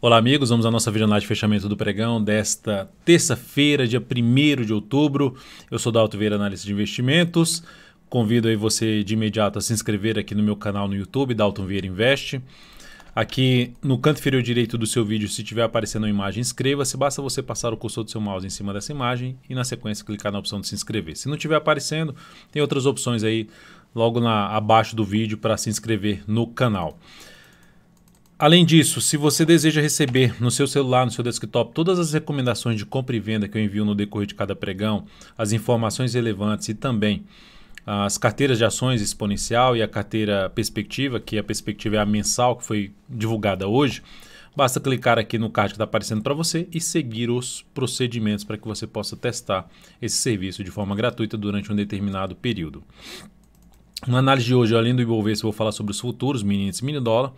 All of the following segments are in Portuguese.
Olá, amigos. Vamos à nossa videonada de fechamento do pregão desta terça-feira, dia 1 de outubro. Eu sou Dalto Vieira, analista de investimentos. Convido aí você de imediato a se inscrever aqui no meu canal no YouTube, Dalton Vieira Investe. Aqui no canto inferior direito do seu vídeo, se tiver aparecendo uma imagem, inscreva-se. Basta você passar o cursor do seu mouse em cima dessa imagem e, na sequência, clicar na opção de se inscrever. Se não estiver aparecendo, tem outras opções aí logo na, abaixo do vídeo para se inscrever no canal. Além disso, se você deseja receber no seu celular, no seu desktop, todas as recomendações de compra e venda que eu envio no decorrer de cada pregão, as informações relevantes e também ah, as carteiras de ações exponencial e a carteira perspectiva, que a perspectiva é a mensal que foi divulgada hoje, basta clicar aqui no card que está aparecendo para você e seguir os procedimentos para que você possa testar esse serviço de forma gratuita durante um determinado período. Na análise de hoje, além do Ibovespa, eu vou falar sobre os futuros, mini índice, mini dólar.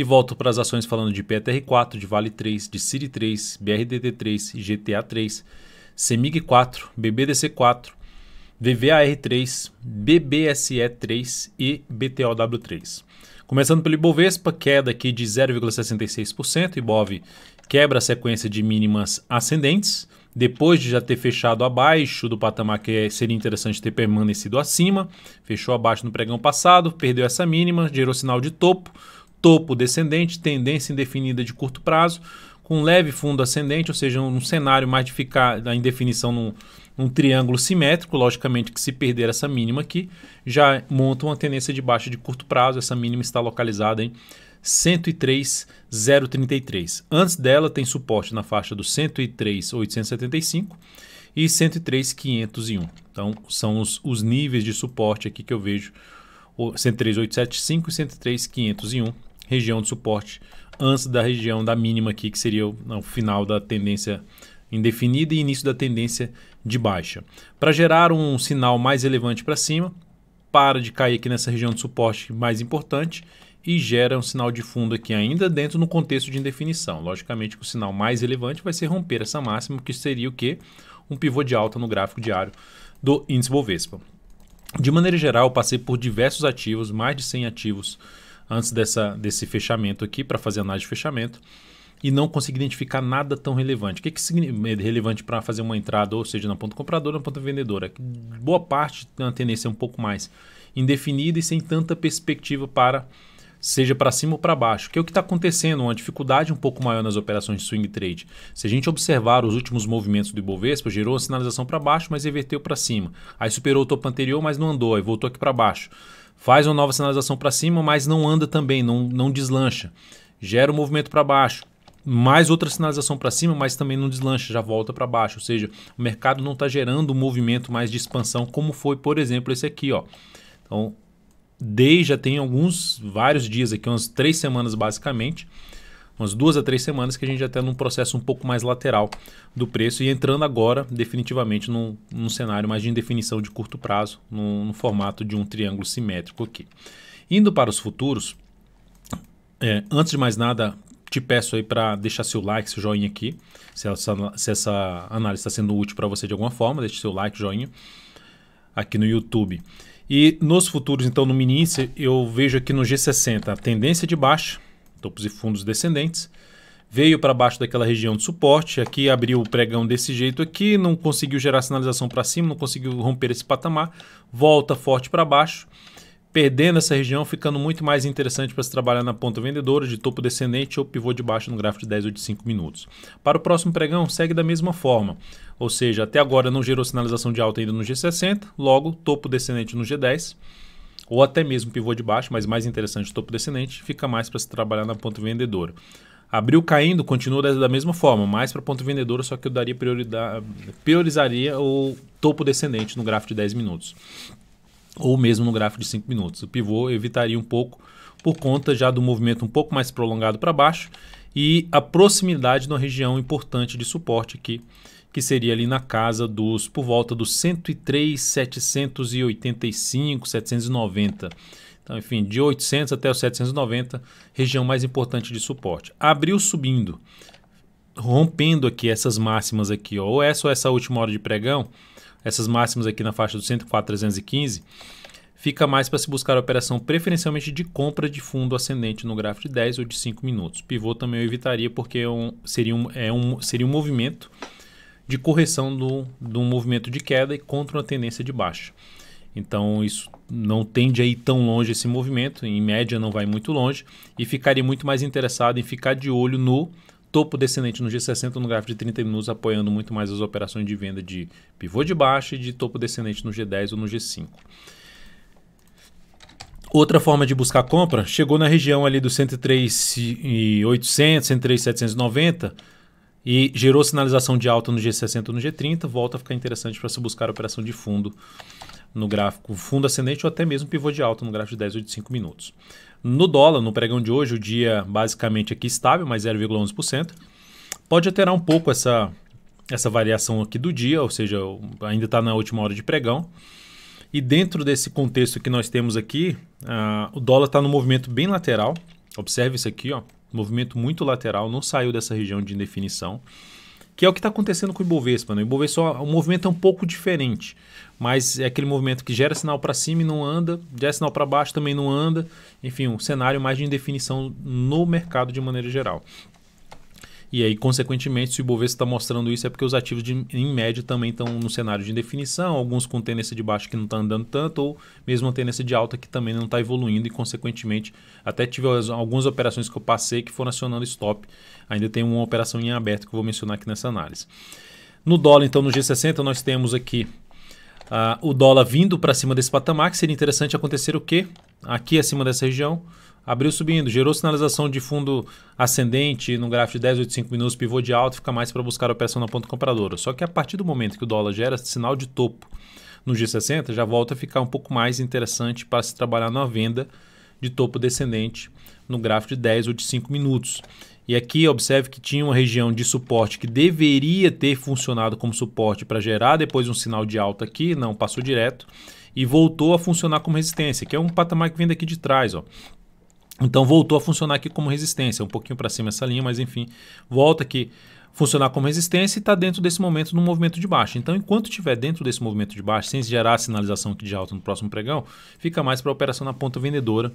E volto para as ações falando de PTR4, de Vale 3, de Siri 3, BRDT3, GTA 3, CEMIG 4, BBDC 4, VVAR 3, BBSE 3 e BTOW 3. Começando pelo Ibovespa, queda aqui de 0,66%, Ibov quebra a sequência de mínimas ascendentes, depois de já ter fechado abaixo do patamar que seria interessante ter permanecido acima, fechou abaixo no pregão passado, perdeu essa mínima, gerou sinal de topo, topo descendente, tendência indefinida de curto prazo, com leve fundo ascendente, ou seja, um cenário mais de ficar na indefinição num, num triângulo simétrico. Logicamente, que se perder essa mínima aqui, já monta uma tendência de baixa de curto prazo. Essa mínima está localizada em 103,033. Antes dela, tem suporte na faixa do 103,875 e 103,501. Então, são os, os níveis de suporte aqui que eu vejo 103,875 e 103,501 região de suporte antes da região da mínima aqui, que seria o, o final da tendência indefinida e início da tendência de baixa. Para gerar um sinal mais relevante para cima, para de cair aqui nessa região de suporte mais importante e gera um sinal de fundo aqui ainda dentro no contexto de indefinição. Logicamente o sinal mais relevante vai ser romper essa máxima, que seria o quê? Um pivô de alta no gráfico diário do índice Bovespa. De maneira geral, passei por diversos ativos, mais de 100 ativos antes dessa, desse fechamento aqui, para fazer análise de fechamento, e não consegui identificar nada tão relevante. O que, que é relevante para fazer uma entrada, ou seja, na ponta compradora ou na ponta vendedora? É boa parte tem uma tendência um pouco mais indefinida e sem tanta perspectiva para seja para cima ou para baixo, que é o que está acontecendo, uma dificuldade um pouco maior nas operações de swing trade. Se a gente observar os últimos movimentos do Ibovespa, gerou uma sinalização para baixo, mas reverteu para cima. Aí superou o topo anterior, mas não andou, aí voltou aqui para baixo. Faz uma nova sinalização para cima, mas não anda também, não, não deslancha. Gera o um movimento para baixo. Mais outra sinalização para cima, mas também não deslancha, já volta para baixo. Ou seja, o mercado não está gerando um movimento mais de expansão, como foi, por exemplo, esse aqui. Ó. Então, desde já tem alguns, vários dias aqui, umas três semanas basicamente, umas duas a três semanas que a gente já está num processo um pouco mais lateral do preço e entrando agora definitivamente num, num cenário mais de indefinição de curto prazo, no, no formato de um triângulo simétrico aqui. Indo para os futuros, é, antes de mais nada, te peço aí para deixar seu like, seu joinha aqui, se essa, se essa análise está sendo útil para você de alguma forma, deixe seu like, joinha aqui no YouTube. E nos futuros, então, no mini eu vejo aqui no G60 a tendência de baixa, topos e fundos descendentes. Veio para baixo daquela região de suporte, aqui abriu o pregão desse jeito aqui, não conseguiu gerar sinalização para cima, não conseguiu romper esse patamar, volta forte para baixo, perdendo essa região, ficando muito mais interessante para se trabalhar na ponta vendedora, de topo descendente ou pivô de baixo no gráfico de 10 ou de 5 minutos. Para o próximo pregão, segue da mesma forma, ou seja, até agora não gerou sinalização de alta ainda no G60, logo topo descendente no G10, ou até mesmo pivô de baixo, mas mais interessante o topo descendente, fica mais para se trabalhar na ponta vendedora. Abriu caindo, continua da mesma forma, mais para ponto vendedora, só que eu daria prioridade, priorizaria o topo descendente no gráfico de 10 minutos, ou mesmo no gráfico de 5 minutos. O pivô evitaria um pouco por conta já do movimento um pouco mais prolongado para baixo e a proximidade de uma região importante de suporte aqui que seria ali na casa dos por volta dos 103, 785, 790. Então, enfim, de 800 até os 790, região mais importante de suporte. Abriu subindo, rompendo aqui essas máximas aqui, ó, ou essa ou essa última hora de pregão, essas máximas aqui na faixa dos 104, 315 fica mais para se buscar a operação preferencialmente de compra de fundo ascendente no gráfico de 10 ou de 5 minutos. Pivô também eu evitaria porque é um, seria, um, é um, seria um movimento de correção do, do movimento de queda e contra uma tendência de baixa. Então isso não tende a ir tão longe esse movimento, em média não vai muito longe, e ficaria muito mais interessado em ficar de olho no topo descendente no G60 no gráfico de 30 minutos, apoiando muito mais as operações de venda de pivô de baixa e de topo descendente no G10 ou no G5. Outra forma de buscar compra, chegou na região ali do 103.800, 103.790, e gerou sinalização de alta no G60 e no G30, volta a ficar interessante para se buscar operação de fundo no gráfico fundo ascendente ou até mesmo pivô de alta no gráfico de 10 ou de 5 minutos. No dólar, no pregão de hoje, o dia basicamente aqui estável, mais 0,11%. Pode alterar um pouco essa, essa variação aqui do dia, ou seja, ainda está na última hora de pregão. E dentro desse contexto que nós temos aqui, uh, o dólar está no movimento bem lateral. Observe isso aqui, ó movimento muito lateral, não saiu dessa região de indefinição, que é o que está acontecendo com o Ibovespa. Né? O Ibovespa, é o movimento é um pouco diferente, mas é aquele movimento que gera sinal para cima e não anda, gera sinal para baixo também não anda, enfim, um cenário mais de indefinição no mercado de maneira geral. E aí, consequentemente, se o Ibovespa está mostrando isso, é porque os ativos de, em média também estão no cenário de indefinição, alguns com tendência de baixo que não está andando tanto, ou mesmo uma tendência de alta que também não está evoluindo, e consequentemente, até tive algumas operações que eu passei que foram acionando stop. Ainda tem uma operação em aberto que eu vou mencionar aqui nessa análise. No dólar, então, no G60, nós temos aqui uh, o dólar vindo para cima desse patamar, que seria interessante acontecer o quê? Aqui acima dessa região, abriu subindo, gerou sinalização de fundo ascendente no gráfico de 10, de 5 minutos, pivô de alto, fica mais para buscar a operação na ponta compradora. Só que a partir do momento que o dólar gera sinal de topo no G60, já volta a ficar um pouco mais interessante para se trabalhar na venda de topo descendente no gráfico de 10 ou de 5 minutos. E aqui observe que tinha uma região de suporte que deveria ter funcionado como suporte para gerar depois um sinal de alta aqui, não passou direto e voltou a funcionar como resistência, que é um patamar que vem daqui de trás, ó. Então voltou a funcionar aqui como resistência, um pouquinho para cima essa linha, mas enfim, volta aqui funcionar como resistência e está dentro desse momento no movimento de baixa. Então, enquanto estiver dentro desse movimento de baixa, sem gerar sinalização de alta no próximo pregão, fica mais para a operação na ponta vendedora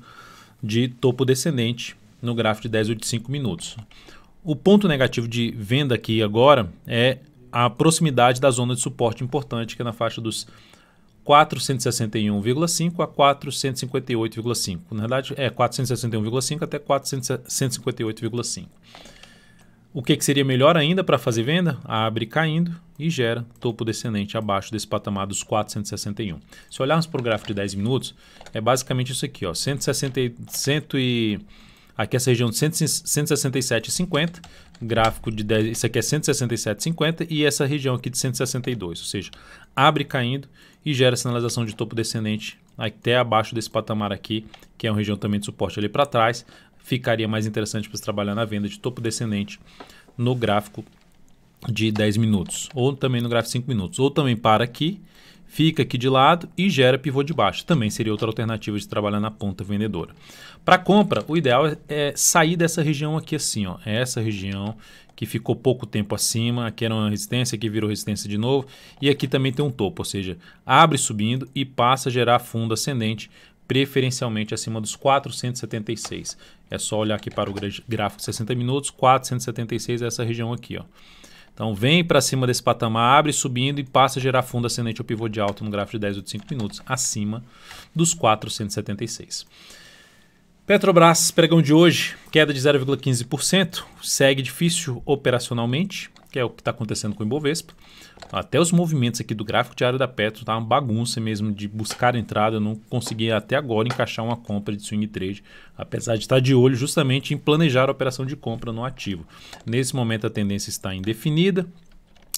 de topo descendente no gráfico de 10 ou de 5 minutos. O ponto negativo de venda aqui agora é a proximidade da zona de suporte importante, que é na faixa dos 461,5 a 458,5. Na verdade, é 461,5 até 458,5. O que, que seria melhor ainda para fazer venda? Abre caindo e gera topo descendente abaixo desse patamar dos 461. Se olharmos para o gráfico de 10 minutos, é basicamente isso aqui. Ó, 160, 100 e, aqui é essa região de 167,50, gráfico de 10, isso aqui é 167,50 e essa região aqui de 162, ou seja, abre caindo e gera sinalização de topo descendente até abaixo desse patamar aqui, que é uma região também de suporte ali para trás. Ficaria mais interessante para trabalhar na venda de topo descendente no gráfico de 10 minutos, ou também no gráfico de 5 minutos, ou também para aqui fica aqui de lado e gera pivô de baixo. Também seria outra alternativa de trabalhar na ponta vendedora. Para compra, o ideal é, é, sair dessa região aqui assim, ó. É essa região que ficou pouco tempo acima, aqui era uma resistência, aqui virou resistência de novo, e aqui também tem um topo, ou seja, abre subindo e passa a gerar fundo ascendente, preferencialmente acima dos 476. É só olhar aqui para o gráfico 60 minutos, 476 é essa região aqui, ó. Então vem para cima desse patamar, abre subindo e passa a gerar fundo ascendente ao pivô de alto no gráfico de 10 de 5 minutos, acima dos 476. Petrobras, pregão de hoje, queda de 0,15%, segue difícil operacionalmente que é o que está acontecendo com o Ibovespa. Até os movimentos aqui do gráfico diário da Petro tá uma bagunça mesmo de buscar entrada. Eu não consegui até agora encaixar uma compra de swing trade, apesar de estar de olho justamente em planejar a operação de compra no ativo. Nesse momento a tendência está indefinida,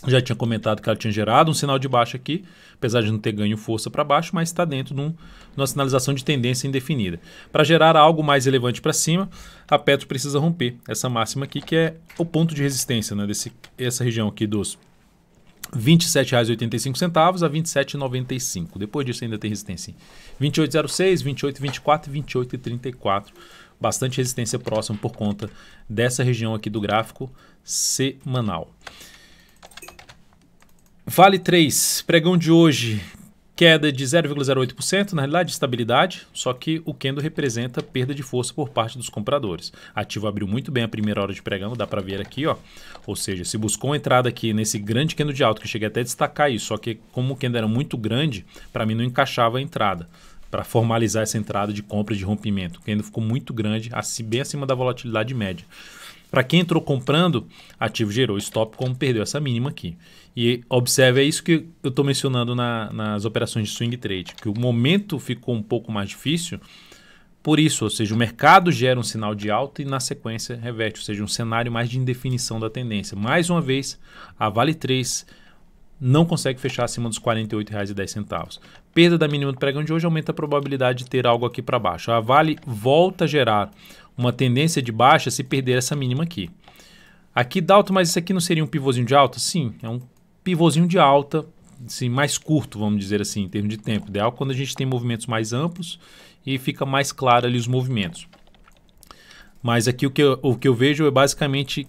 já tinha comentado que ela tinha gerado um sinal de baixa aqui, apesar de não ter ganho força para baixo, mas está dentro de, um, de, uma sinalização de tendência indefinida. Para gerar algo mais relevante para cima, a Petro precisa romper essa máxima aqui, que é o ponto de resistência né, desse, essa região aqui dos R$ 27,85 a R$ 27,95. Depois disso ainda tem resistência em 28,06, 28,24 e 28,34. Bastante resistência próxima por conta dessa região aqui do gráfico semanal. Vale 3, pregão de hoje, queda de 0,08%, na realidade estabilidade, só que o Kendo representa perda de força por parte dos compradores. Ativo abriu muito bem a primeira hora de pregão, dá para ver aqui, ó. Ou seja, se buscou uma entrada aqui nesse grande Kendo de alto, que eu cheguei até a destacar isso, só que como o Kendo era muito grande, para mim não encaixava a entrada para formalizar essa entrada de compra de rompimento, que ainda ficou muito grande, bem acima da volatilidade média. Para quem entrou comprando, ativo gerou stop como perdeu essa mínima aqui. E observe, é isso que eu estou mencionando na, nas operações de swing trade, que o momento ficou um pouco mais difícil por isso, ou seja, o mercado gera um sinal de alta e na sequência reverte, ou seja, um cenário mais de indefinição da tendência. Mais uma vez, a Vale 3 não consegue fechar acima dos R$ 48,10. Perda da mínima do pregão de hoje aumenta a probabilidade de ter algo aqui para baixo. A Vale volta a gerar uma tendência de baixa se perder essa mínima aqui. Aqui dá alto, mas isso aqui não seria um pivôzinho de alta? Sim, é um pivôzinho de alta, sim, mais curto, vamos dizer assim, em termos de tempo. Ideal quando a gente tem movimentos mais amplos e fica mais claro ali os movimentos. Mas aqui o que eu, o que eu vejo é basicamente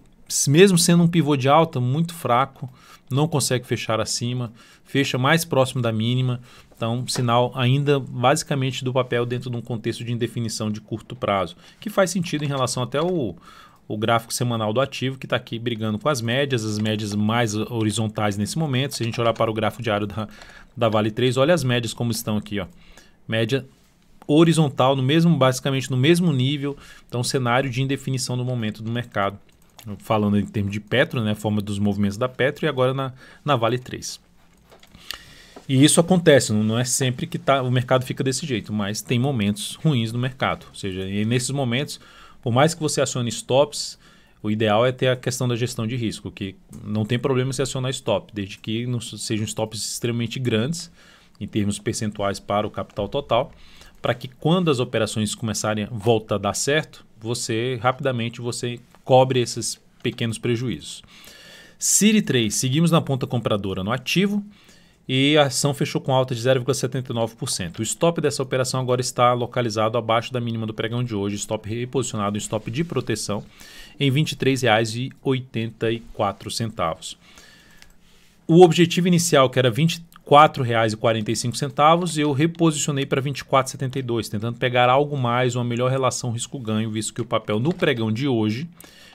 mesmo sendo um pivô de alta muito fraco, não consegue fechar acima, fecha mais próximo da mínima. Então, sinal ainda basicamente do papel dentro de um contexto de indefinição de curto prazo, que faz sentido em relação até o, o gráfico semanal do ativo, que está aqui brigando com as médias, as médias mais horizontais nesse momento. Se a gente olhar para o gráfico diário da, da Vale 3, olha as médias como estão aqui. Ó. Média horizontal, no mesmo, basicamente no mesmo nível. Então, cenário de indefinição no momento do mercado falando em termos de Petro, né, forma dos movimentos da Petro e agora na, na Vale 3. E isso acontece, não é sempre que tá, o mercado fica desse jeito, mas tem momentos ruins no mercado. Ou seja, nesses momentos, por mais que você acione stops, o ideal é ter a questão da gestão de risco, que não tem problema se acionar stop, desde que não sejam stops extremamente grandes em termos percentuais para o capital total, para que quando as operações começarem a voltar a dar certo, você rapidamente você cobre esses pequenos prejuízos. Siri 3, seguimos na ponta compradora no ativo e a ação fechou com alta de 0,79%. O stop dessa operação agora está localizado abaixo da mínima do pregão de hoje, stop reposicionado em stop de proteção em R$ 23,84. O objetivo inicial, que era R$ 24,45, eu reposicionei para R$ 24,72, tentando pegar algo mais, uma melhor relação risco-ganho, visto que o papel no pregão de hoje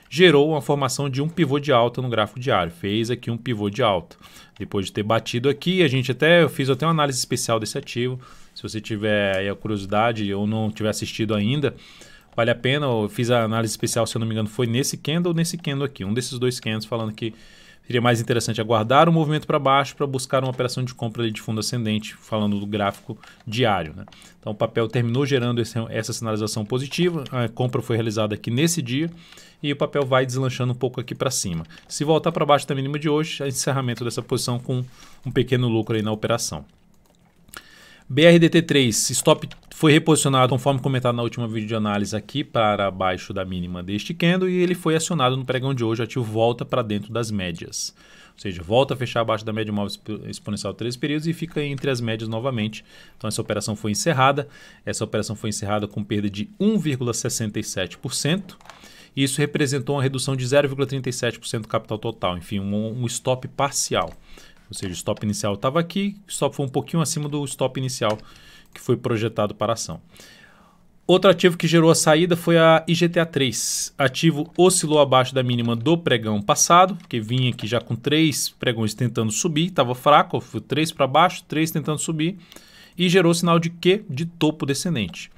gerou uma formação de um pivô de alta no gráfico diário. Fez aqui um pivô de alta. Depois de ter batido aqui, a gente até eu fiz até uma análise especial desse ativo. Se você tiver aí a curiosidade ou não tiver assistido ainda, vale a pena. Eu fiz a análise especial, se eu não me engano, foi nesse candle ou nesse candle aqui, um desses dois candles falando que Seria mais interessante aguardar o movimento para baixo para buscar uma operação de compra de fundo ascendente, falando do gráfico diário. Né? Então o papel terminou gerando esse, essa sinalização positiva, a compra foi realizada aqui nesse dia e o papel vai deslanchando um pouco aqui para cima. Se voltar para baixo da mínima de hoje, é encerramento dessa posição com um pequeno lucro aí na operação. BRDT3, stop foi reposicionado conforme comentado na última vídeo análise aqui para abaixo da mínima deste candle e ele foi acionado no pregão de hoje, o ativo volta para dentro das médias. Ou seja, volta a fechar abaixo da média móvel exponencial três períodos e fica entre as médias novamente. Então essa operação foi encerrada. Essa operação foi encerrada com perda de 1,67%. Isso representou uma redução de 0,37% do capital total, enfim, um, um stop parcial. Ou seja, o stop inicial estava aqui, o stop foi um pouquinho acima do stop inicial que foi projetado para a ação. Outro ativo que gerou a saída foi a IGTA 3. Ativo oscilou abaixo da mínima do pregão passado, que vinha aqui já com três pregões tentando subir, estava fraco, foi três para baixo, três tentando subir, e gerou sinal de que? De topo descendente.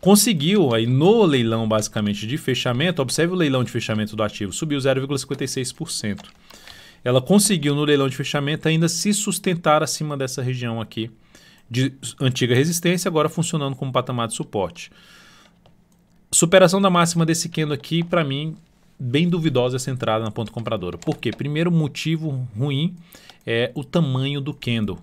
Conseguiu aí no leilão basicamente de fechamento, observe o leilão de fechamento do ativo, subiu 0,56%. Ela conseguiu no leilão de fechamento ainda se sustentar acima dessa região aqui, de antiga resistência, agora funcionando como patamar de suporte. Superação da máxima desse candle aqui, para mim, bem duvidosa essa entrada na ponta compradora. Por quê? Primeiro motivo ruim é o tamanho do candle.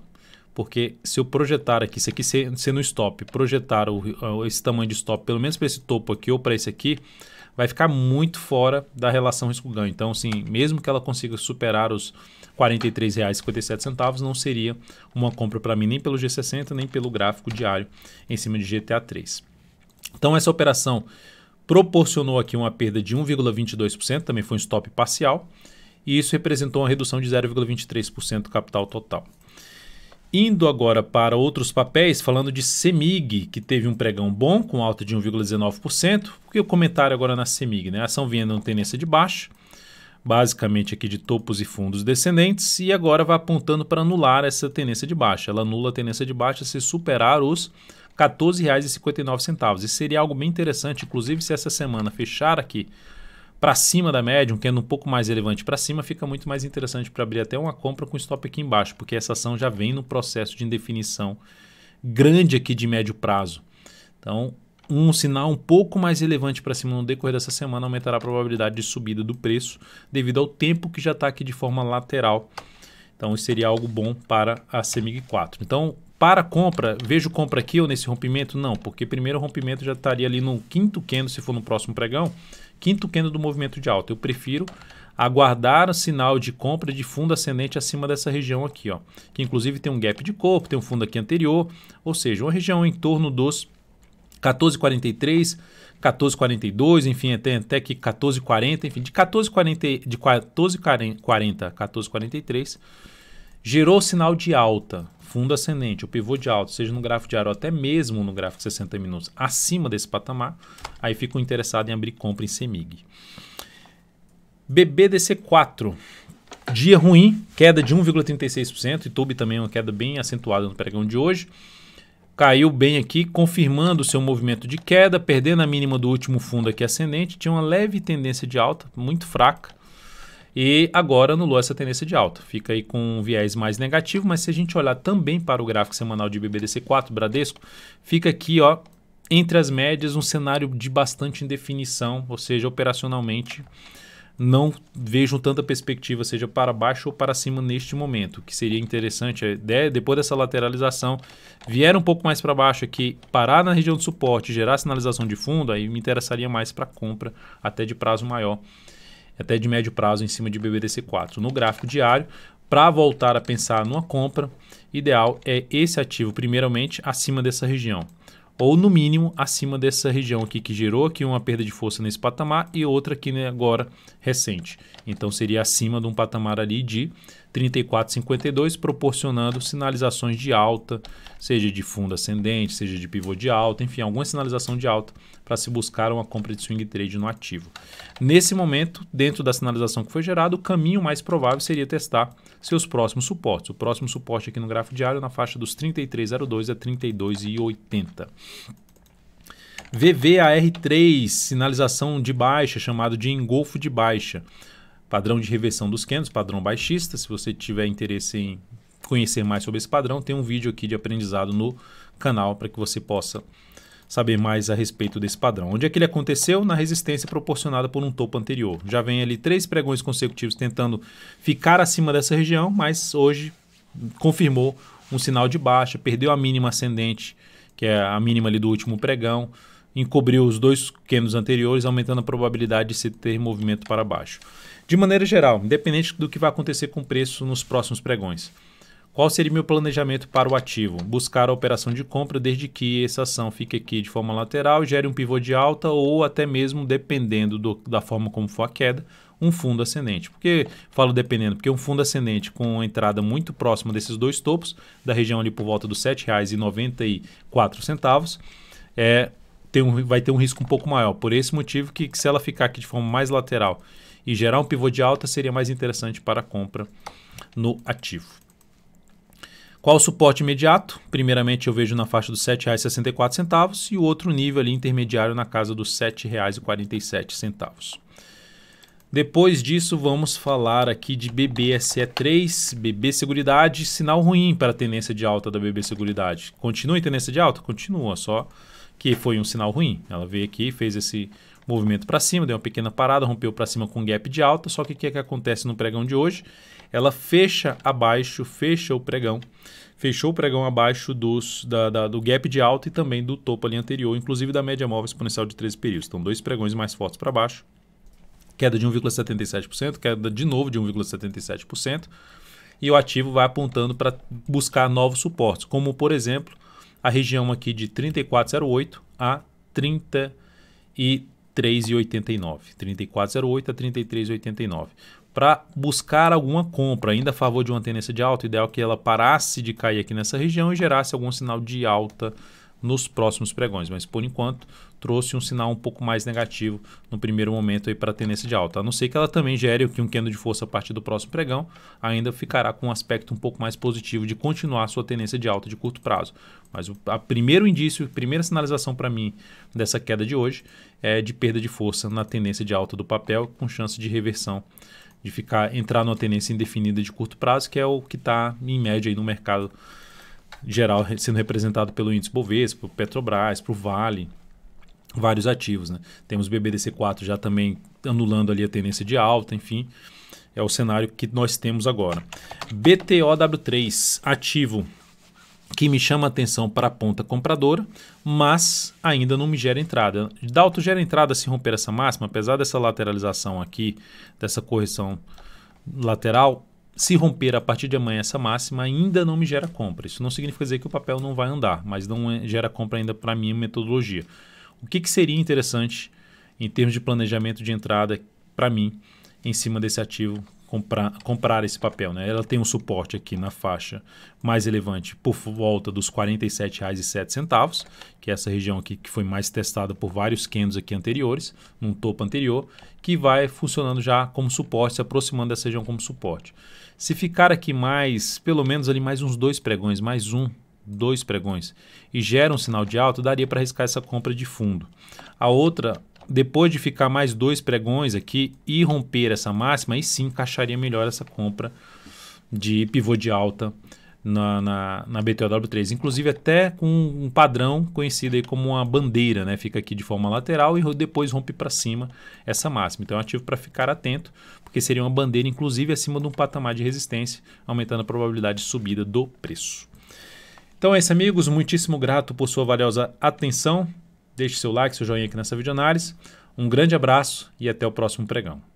Porque se eu projetar aqui, isso aqui sendo stop, projetar o, esse tamanho de stop, pelo menos para esse topo aqui ou para esse aqui, vai ficar muito fora da relação risco-ganho. Então, assim, mesmo que ela consiga superar os R$ 43,57, não seria uma compra para mim nem pelo G60, nem pelo gráfico diário em cima de GTA 3. Então, essa operação proporcionou aqui uma perda de 1,22%, também foi um stop parcial, e isso representou uma redução de 0,23% do capital total. Indo agora para outros papéis, falando de Semig, que teve um pregão bom, com alta de 1,19%. Porque o comentário agora é na Semig, né? A ação vinha numa tendência de baixa, basicamente aqui de topos e fundos descendentes, e agora vai apontando para anular essa tendência de baixa. Ela anula a tendência de baixa se superar os R$ 14,59. Isso seria algo bem interessante, inclusive se essa semana fechar aqui para cima da média, um candle é um pouco mais relevante para cima, fica muito mais interessante para abrir até uma compra com stop aqui embaixo, porque essa ação já vem no processo de indefinição grande aqui de médio prazo. Então, um sinal um pouco mais relevante para cima no decorrer dessa semana aumentará a probabilidade de subida do preço devido ao tempo que já está aqui de forma lateral. Então, isso seria algo bom para a CEMIG 4. Então, para compra, vejo compra aqui ou nesse rompimento? Não, porque primeiro o rompimento já estaria ali no quinto candle, se for no próximo pregão quinto candle do movimento de alta. Eu prefiro aguardar o sinal de compra de fundo ascendente acima dessa região aqui, ó, que inclusive tem um gap de corpo, tem um fundo aqui anterior, ou seja, uma região em torno dos 14,43, 14,42, enfim, até, até que 14,40, enfim, de 14,40, de 14,40, 14,43, gerou sinal de alta, fundo ascendente, o pivô de alto, seja no gráfico diário ou até mesmo no gráfico de 60 minutos acima desse patamar, aí fico interessado em abrir compra em CEMIG. BBDC4, dia ruim, queda de 1,36%, YouTube também uma queda bem acentuada no pregão de hoje. Caiu bem aqui, confirmando o seu movimento de queda, perdendo a mínima do último fundo aqui ascendente, tinha uma leve tendência de alta, muito fraca e agora anulou essa tendência é de alta. Fica aí com um viés mais negativo, mas se a gente olhar também para o gráfico semanal de BBDC4, Bradesco, fica aqui, ó, entre as médias, um cenário de bastante indefinição, ou seja, operacionalmente não vejo tanta perspectiva, seja para baixo ou para cima neste momento. que seria interessante, é, né, depois dessa lateralização, vier um pouco mais para baixo aqui, parar na região de suporte, gerar sinalização de fundo, aí me interessaria mais para compra até de prazo maior até de médio prazo em cima de BBDC4. No gráfico diário, para voltar a pensar numa compra, ideal é esse ativo primeiramente acima dessa região ou no mínimo acima dessa região aqui que gerou aqui uma perda de força nesse patamar e outra aqui né, agora recente. Então seria acima de um patamar ali de 3452, proporcionando sinalizações de alta, seja de fundo ascendente, seja de pivô de alta, enfim, alguma sinalização de alta para se buscar uma compra de swing trade no ativo. Nesse momento, dentro da sinalização que foi gerada, o caminho mais provável seria testar seus próximos suportes. O próximo suporte aqui no gráfico diário na faixa dos 3302 é a 32,80. VVAR3, sinalização de baixa, chamado de engolfo de baixa padrão de reversão dos candles, padrão baixista. Se você tiver interesse em conhecer mais sobre esse padrão, tem um vídeo aqui de aprendizado no canal para que você possa saber mais a respeito desse padrão. Onde é que ele aconteceu? Na resistência proporcionada por um topo anterior. Já vem ali três pregões consecutivos tentando ficar acima dessa região, mas hoje confirmou um sinal de baixa, perdeu a mínima ascendente, que é a mínima ali do último pregão, encobriu os dois pequenos anteriores, aumentando a probabilidade de se ter movimento para baixo. De maneira geral, independente do que vai acontecer com o preço nos próximos pregões, qual seria meu planejamento para o ativo? Buscar a operação de compra desde que essa ação fique aqui de forma lateral, gere um pivô de alta ou até mesmo, dependendo do, da forma como for a queda, um fundo ascendente. Porque falo dependendo, porque um fundo ascendente com a entrada muito próxima desses dois topos, da região ali por volta dos R$ 7,94, é, tem um, vai ter um risco um pouco maior. Por esse motivo que, que se ela ficar aqui de forma mais lateral e gerar um pivô de alta seria mais interessante para a compra no ativo. Qual o suporte imediato? Primeiramente eu vejo na faixa dos R$ 7,64 e o outro nível ali intermediário na casa dos R$ 7,47. Depois disso, vamos falar aqui de BBSE3, BB Seguridade, sinal ruim para a tendência de alta da BB Seguridade. Continua em tendência de alta? Continua, só que foi um sinal ruim. Ela veio aqui, fez esse movimento para cima, deu uma pequena parada, rompeu para cima com gap de alta, só que o que, é que acontece no pregão de hoje? Ela fecha abaixo, fecha o pregão, fechou o pregão abaixo dos, da, da, do gap de alta e também do topo ali anterior, inclusive da média móvel exponencial de 13 períodos. Então, dois pregões mais fortes para baixo, queda de 1,77%, queda de novo de 1,77%, e o ativo vai apontando para buscar novos suportes, como por exemplo a região aqui de 34,08 a 30 e 33,89. 34,08 a 33,89. Para buscar alguma compra, ainda a favor de uma tendência de alta, o ideal é que ela parasse de cair aqui nessa região e gerasse algum sinal de alta nos próximos pregões, mas por enquanto trouxe um sinal um pouco mais negativo no primeiro momento aí para a tendência de alta. A não ser que ela também gere que um candle de força a partir do próximo pregão, ainda ficará com um aspecto um pouco mais positivo de continuar sua tendência de alta de curto prazo. Mas o primeiro indício, primeira sinalização para mim dessa queda de hoje é de perda de força na tendência de alta do papel, com chance de reversão de ficar entrar numa tendência indefinida de curto prazo, que é o que está em média aí no mercado geral sendo representado pelo índice Bovespa, Petrobras, para Vale, vários ativos. Né? Temos o BBDC4 já também anulando ali a tendência de alta, enfim, é o cenário que nós temos agora. BTOW3, ativo que me chama atenção para a ponta compradora, mas ainda não me gera entrada. Dalto gera entrada se romper essa máxima, apesar dessa lateralização aqui, dessa correção lateral, se romper a partir de amanhã essa máxima, ainda não me gera compra. Isso não significa dizer que o papel não vai andar, mas não é, gera compra ainda para a minha metodologia. O que, que seria interessante em termos de planejamento de entrada para mim em cima desse ativo comprar, comprar esse papel. Né? Ela tem um suporte aqui na faixa mais relevante por volta dos R$ 47,07, que é essa região aqui que foi mais testada por vários candles aqui anteriores, num topo anterior, que vai funcionando já como suporte, se aproximando dessa região como suporte. Se ficar aqui mais, pelo menos ali mais uns dois pregões, mais um, dois pregões, e gera um sinal de alto, daria para arriscar essa compra de fundo. A outra depois de ficar mais dois pregões aqui e romper essa máxima, aí sim encaixaria melhor essa compra de pivô de alta na, na, na 3 Inclusive até com um padrão conhecido aí como uma bandeira, né? Fica aqui de forma lateral e depois rompe para cima essa máxima. Então ativo para ficar atento, porque seria uma bandeira inclusive acima de um patamar de resistência, aumentando a probabilidade de subida do preço. Então é isso, amigos. Muitíssimo grato por sua valiosa atenção. Deixe seu like, seu joinha aqui nessa videoanálise. Um grande abraço e até o próximo pregão.